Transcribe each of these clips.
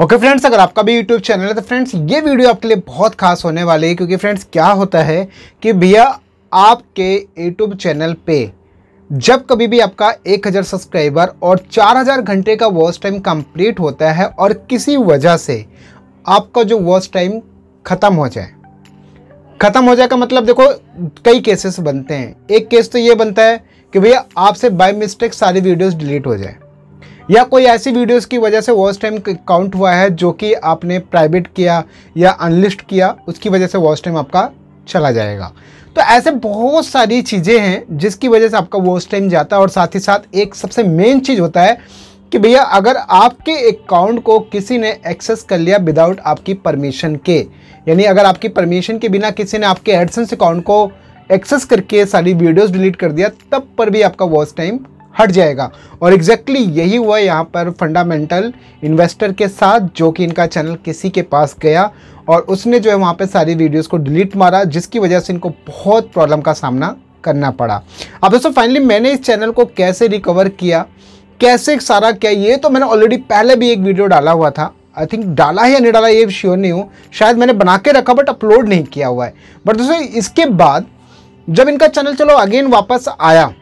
okay okay friends अगर आपका भी यूट्यूब चैनल है तो फ्रेंड्स ये वीडियो आपके लिए बहुत खास होने वाली है क्योंकि फ्रेंड्स क्या होता है कि भैया आपके यूट्यूब चैनल पे जब कभी भी आपका 1000 सब्सक्राइबर और 4000 घंटे का वॉच टाइम कंप्लीट होता है और किसी वजह से आपका जो वॉच टाइम ख़त्म हो जाए ख़त्म हो जाए का मतलब देखो कई केसेस बनते हैं एक केस तो ये बनता है कि भैया आपसे बाय मिस्टेक सारी वीडियोस डिलीट हो जाए या कोई ऐसी वीडियोस की वजह से वॉच टाइम काउंट हुआ है जो कि आपने प्राइवेट किया या अनलिस्ट किया उसकी वजह से वॉच टाइम आपका चला जाएगा तो ऐसे बहुत सारी चीज़ें हैं जिसकी वजह से आपका वॉच टाइम जाता है और साथ ही साथ एक सबसे मेन चीज़ होता है कि भैया अगर आपके अकाउंट को किसी ने एक्सेस कर लिया विदाउट आपकी परमिशन के यानी अगर आपकी परमिशन के बिना किसी ने आपके एडसेंस अकाउंट को एक्सेस करके सारी वीडियोस डिलीट कर दिया तब पर भी आपका वॉच टाइम हट जाएगा और एग्जैक्टली exactly यही हुआ यहाँ पर फंडामेंटल इन्वेस्टर के साथ जो कि इनका चैनल किसी के पास गया और उसने जो है वहाँ पर सारी वीडियोज़ को डिलीट मारा जिसकी वजह से इनको बहुत प्रॉब्लम का सामना करना पड़ा अब दोस्तों फाइनली मैंने इस चैनल को कैसे रिकवर किया कैसे सारा क्या ये तो मैंने ऑलरेडी पहले भी एक वीडियो डाला हुआ था आई थिंक डाला है या नहीं डाला ये श्योर नहीं हूँ शायद मैंने बना के रखा बट अपलोड नहीं किया हुआ है बट दोस्तों इसके बाद जब इनका चैनल चलो अगेन वापस आया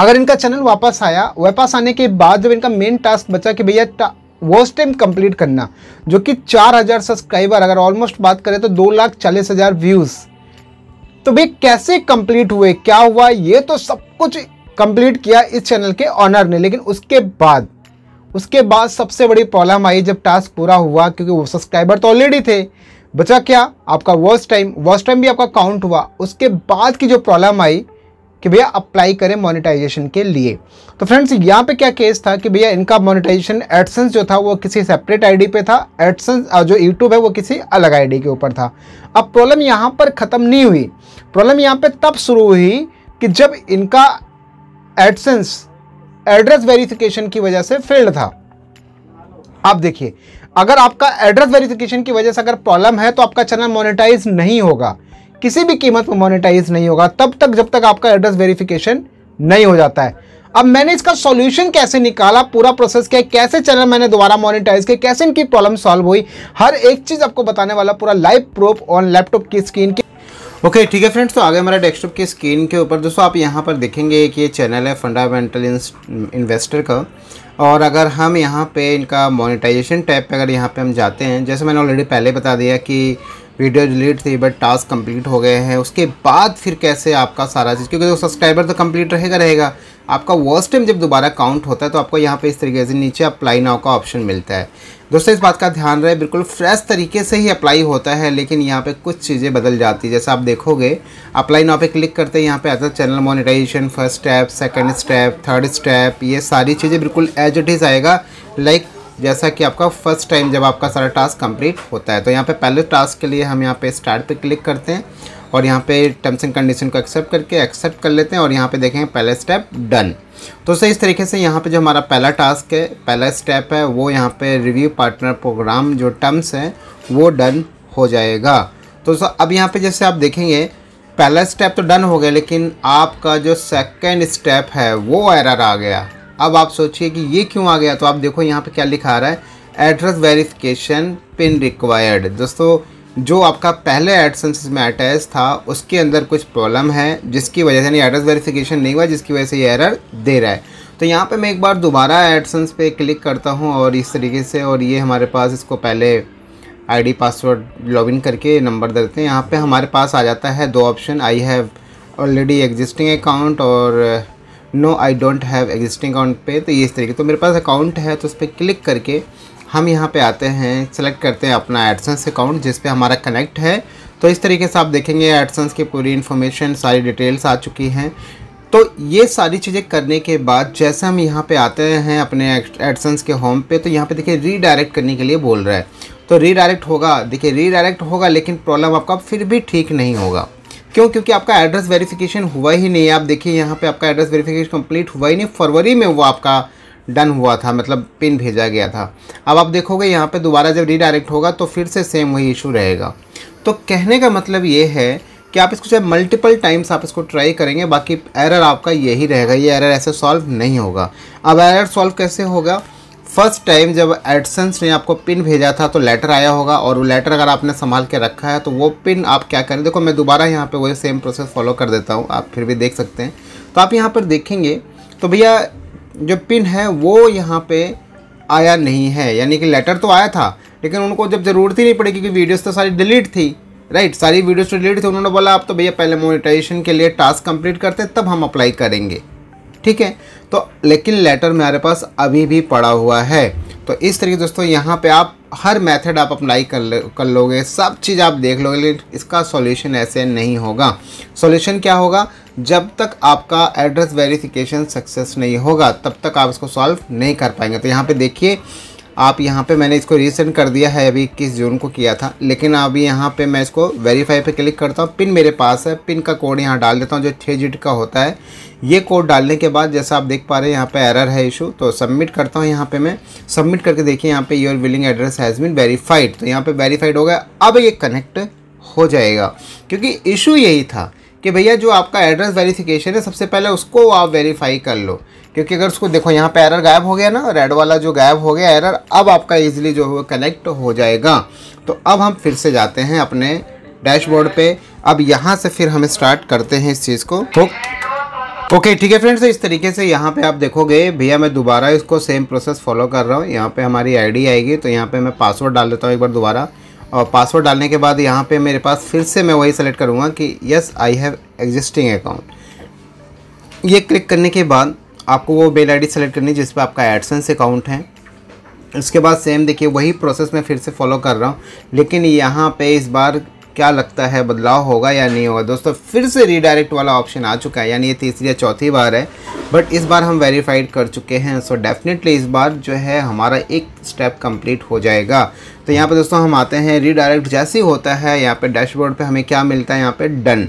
अगर इनका चैनल वापस आया वापस आने के बाद जब इनका मेन टास्क बचा कि भैया वॉच टाइम कंप्लीट करना जो कि 4000 सब्सक्राइबर अगर ऑलमोस्ट बात करें तो दो लाख चालीस हज़ार व्यूज़ तो भाई कैसे कंप्लीट हुए क्या हुआ ये तो सब कुछ कंप्लीट किया इस चैनल के ऑनर ने लेकिन उसके बाद उसके बाद सबसे बड़ी प्रॉब्लम आई जब टास्क पूरा हुआ क्योंकि वो सब्सक्राइबर तो ऑलरेडी थे बचा क्या आपका वॉच टाइम वॉच टाइम भी आपका काउंट हुआ उसके बाद की जो प्रॉब्लम आई कि भैया अप्लाई करें मोनेटाइजेशन के लिए तो फ्रेंड्स यहाँ पे क्या केस था कि भैया इनका मोनेटाइजेशन एडसेंस जो था वो किसी सेपरेट आईडी पे था एडसेंस जो यूट्यूब है वो किसी अलग आईडी के ऊपर था अब प्रॉब्लम यहाँ पर ख़त्म नहीं हुई प्रॉब्लम यहाँ पे तब शुरू हुई कि जब इनका एडसेंस एड्रेस वेरिफिकेशन की वजह से फेल्ड था आप देखिए अगर आपका एड्रेस वेरीफिकेशन की वजह से अगर प्रॉब्लम है तो आपका चैनल मोनिटाइज नहीं होगा किसी भी कीमत पर मोनिटाइज नहीं होगा तब तक जब तक आपका एड्रेस वेरिफिकेशन नहीं हो जाता है अब मैंने इसका सॉल्यूशन कैसे निकाला पूरा प्रोसेस है कैसे चैनल मैंने दोबारा मोनिटाइज किया कैसे इनकी प्रॉब्लम सॉल्व हुई हर एक चीज़ आपको बताने वाला पूरा लाइव प्रूफ ऑन लैपटॉप की स्क्रीन की ओके ठीक है फ्रेंड्स तो आगे हमारा डेस्कटॉप की स्क्रीन के ऊपर दोस्तों आप यहाँ पर देखेंगे कि ये चैनल है फंडामेंटल इन्वेस्टर का और अगर हम यहाँ पे इनका मोनेटाइजेशन टैब पे अगर यहाँ पे हम जाते हैं जैसे मैंने ऑलरेडी पहले बता दिया कि वीडियो डिलीट थी बट टास्क कंप्लीट हो गए हैं उसके बाद फिर कैसे आपका सारा चीज़ क्योंकि सब्सक्राइबर तो कंप्लीट तो रहेगा रहेगा आपका वर्स्ट टाइम जब दोबारा काउंट होता है तो आपको यहाँ पे इस तरीके से नीचे अप्लाई नाव का ऑप्शन मिलता है दोस्तों इस बात का ध्यान रहे बिल्कुल फ्रेश तरीके से ही अप्लाई होता है लेकिन यहाँ पे कुछ चीज़ें बदल जाती है जैसे आप देखोगे अप्लाई नाव पे क्लिक करते हैं यहाँ पे आता channel monetisation first step second step third step ये सारी चीज़ें बिल्कुल एज इट इज़ आएगा लाइक जैसा कि आपका फर्स्ट टाइम जब आपका सारा टास्क कंप्लीट होता है तो यहाँ पे पहले टास्क के लिए हम यहाँ पे स्टार्ट पे क्लिक करते हैं और यहाँ पे टर्म्स एंड कंडीशन को एक्सेप्ट करके एक्सेप्ट कर लेते हैं और यहाँ पे देखेंगे पहला स्टेप डन तो सही इस तरीके से यहाँ पे जो हमारा पहला टास्क है पहला स्टेप है वो यहाँ पे रिव्यू पार्टनर प्रोग्राम जो टर्म्स हैं वो डन हो जाएगा तो अब यहाँ पर जैसे आप देखेंगे पहला स्टेप तो डन हो गया लेकिन आपका जो सेकेंड स्टेप है वो एरर आ गया अब आप सोचिए कि ये क्यों आ गया तो आप देखो यहाँ पे क्या लिखा रहा है एड्रेस वेरिफिकेशन पिन रिक्वायर्ड दोस्तों जो आपका पहले एडसेंस में अटैच था उसके अंदर कुछ प्रॉब्लम है जिसकी वजह से यानी एड्रेस वेरिफिकेशन नहीं हुआ जिसकी वजह से ये एरर दे रहा है तो यहाँ पे मैं एक बार दोबारा एडसेंस पे क्लिक करता हूँ और इस तरीके से और ये हमारे पास इसको पहले आईडी पासवर्ड लॉगिन करके नंबर देते हैं यहाँ पे हमारे पास आ जाता है दो option I have already existing account और no I don't have existing account पे तो ये इस तरीके तो मेरे पास अकाउंट है तो उस पर क्लिक करके हम यहाँ पे आते हैं सेलेक्ट करते हैं अपना एडसन्स अकाउंट जिस पे हमारा कनेक्ट है तो इस तरीके से आप देखेंगे एडसन्स की पूरी इन्फॉर्मेशन सारी डिटेल्स आ चुकी हैं तो ये सारी चीज़ें करने के बाद जैसे हम यहाँ पे आते हैं अपने एडसन्स के होम पे तो यहाँ पे देखिए रीडायरेक्ट करने के लिए बोल रहा है तो रीडायरेक्ट होगा देखिए रीडायरेक्ट होगा लेकिन प्रॉब्लम आपका फिर भी ठीक नहीं होगा क्यों क्योंकि आपका एड्रेस वेरिफिकेशन हुआ ही नहीं है आप देखिए यहाँ पे आपका एड्रेस वेरिफिकेशन कंप्लीट हुआ ही नहीं फरवरी में वो आपका डन हुआ था मतलब पिन भेजा गया था अब आप देखोगे यहाँ पे दोबारा जब रीडायरेक्ट होगा तो फिर से सेम वही इशू रहेगा तो कहने का मतलब ये है कि आप इसको चाहे मल्टीपल टाइम्स आप इसको ट्राई करेंगे बाकी एरर आपका यही रहेगा ये एरर ऐसे सॉल्व नहीं होगा अब एरर सॉल्व कैसे होगा फर्स्ट टाइम जब एडसेंस ने आपको पिन भेजा था तो लेटर आया होगा और वो लेटर अगर आपने संभाल के रखा है तो वो पिन आप क्या करें देखो मैं दोबारा यहाँ पे वही सेम प्रोसेस फॉलो कर देता हूँ आप फिर भी देख सकते हैं तो आप यहाँ पर देखेंगे तो भैया जो पिन है वो यहाँ पे आया नहीं है यानी कि लेटर तो आया था लेकिन उनको जब ज़रूरत ही नहीं पड़ी क्योंकि वीडियोज़ तो सारी डिलीट थी राइट सारी वीडियोज़ तो डिलीट थी उन्होंने बोला आप तो भैया पहले मोनिटाइजेशन के लिए टास्क कंप्लीट करते तब हम अप्लाई करेंगे ठीक है तो लेकिन लेटर मेरे पास अभी भी पड़ा हुआ है तो इस तरीके दोस्तों यहाँ पे आप हर मेथड आप अप्लाई कर ले कर लोगे सब चीज़ आप देख लोगे लेकिन इसका सॉल्यूशन ऐसे नहीं होगा सॉल्यूशन क्या होगा जब तक आपका एड्रेस वेरिफिकेशन सक्सेस नहीं होगा तब तक आप इसको सॉल्व नहीं कर पाएंगे तो यहाँ पे देखिए आप यहाँ पे मैंने इसको रीसेंड कर दिया है अभी इक्कीस जून को किया था लेकिन अभी यहाँ पे मैं इसको वेरीफाई पे क्लिक करता हूँ पिन मेरे पास है पिन का कोड यहाँ डाल देता हूँ जो छः जिट का होता है ये कोड डालने के बाद जैसा आप देख पा रहे हैं यहाँ पे एरर है इशू तो सबमिट करता हूँ यहाँ पे मैं सबमिट करके देखिए यहाँ पे your billing address has been verified तो यहाँ पर वेरीफाइड हो गया अब ये कनेक्ट हो जाएगा क्योंकि इशू यही था कि भैया जो आपका एड्रेस वेरीफिकेशन है सबसे पहले उसको आप वेरीफाई कर लो क्योंकि अगर उसको देखो यहाँ पे एरर गायब हो गया ना रेड वाला जो गायब हो गया एरर अब आपका इजीली जो है कनेक्ट हो जाएगा तो अब हम फिर से जाते हैं अपने डैशबोर्ड पे अब यहाँ से फिर हम स्टार्ट करते हैं इस चीज़ को ओके ठीक है फ्रेंड्स तो इस तरीके से यहाँ पे आप देखोगे भैया मैं दोबारा इसको सेम प्रोसेस फॉलो कर रहा हूँ यहाँ पर हमारी आई आएगी तो यहाँ पर मैं पासवर्ड डाल देता हूँ एक बार दोबारा और पासवर्ड डालने के बाद यहाँ पर मेरे पास फिर से मैं वही सेलेक्ट करूँगा कि yes I have existing account ये क्लिक करने के बाद आपको वो मेल आई डी सेलेक्ट करनी है जिस पर आपका एडसेंस अकाउंट है उसके बाद सेम देखिए वही प्रोसेस मैं फिर से फॉलो कर रहा हूँ लेकिन यहाँ पे इस बार क्या लगता है बदलाव होगा या नहीं होगा दोस्तों फिर से रीडायरेक्ट वाला ऑप्शन आ चुका है यानी ये तीसरी या चौथी बार है बट इस बार हम वेरीफाइड कर चुके हैं सो डेफिनेटली इस बार जो है हमारा एक स्टेप कंप्लीट हो जाएगा तो यहाँ पे दोस्तों हम आते हैं रीडायरेक्ट जैसे होता है यहाँ पर डैशबोर्ड पर हमें क्या मिलता है यहाँ पर डन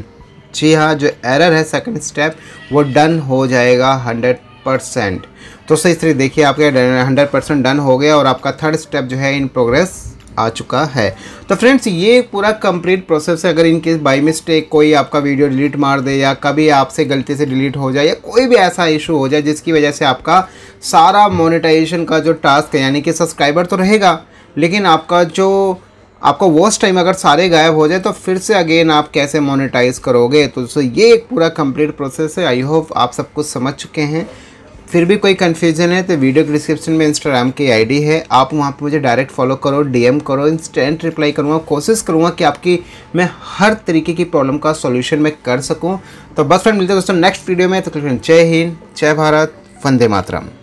जी हाँ जो एरर है सेकेंड स्टेप वो डन हो जाएगा हंड्रेड परसेंट तो सही तरह देखिए आपके हंड्रेड परसेंट डन हो गया और आपका थर्ड स्टेप जो है इन प्रोग्रेस आ चुका है तो फ्रेंड्स ये पूरा कंप्लीट प्रोसेस है अगर इनके बाई मिस्टेक कोई आपका वीडियो डिलीट मार दे या कभी आपसे गलती से डिलीट हो जाए या कोई भी ऐसा इशू हो जाए जिसकी वजह से आपका सारा मोनिटाइजेशन का जो टास्क है यानी कि सब्सक्राइबर तो रहेगा लेकिन आपका जो आपका वोस्ट टाइम अगर सारे गायब हो जाए तो फिर से अगेन आप कैसे मोनेटाइज करोगे तो ये एक पूरा कंप्लीट प्रोसेस है आई होप आप सब कुछ समझ चुके हैं फिर भी कोई कन्फ्यूजन है तो वीडियो के डिस्क्रिप्शन में इंस्टाग्राम की आईडी है आप वहाँ पे मुझे डायरेक्ट फॉलो करो डीएम करो इंस्टेंट रिप्लाई करूँगा कोशिश करूँगा कि आपकी मैं हर तरीके की प्रॉब्लम का सॉल्यूशन मैं कर सकूँ तो बस फ्रेंड मिलते हैं दोस्तों नेक्स्ट वीडियो में तो जय हिंद जय भारत वंदे मातरम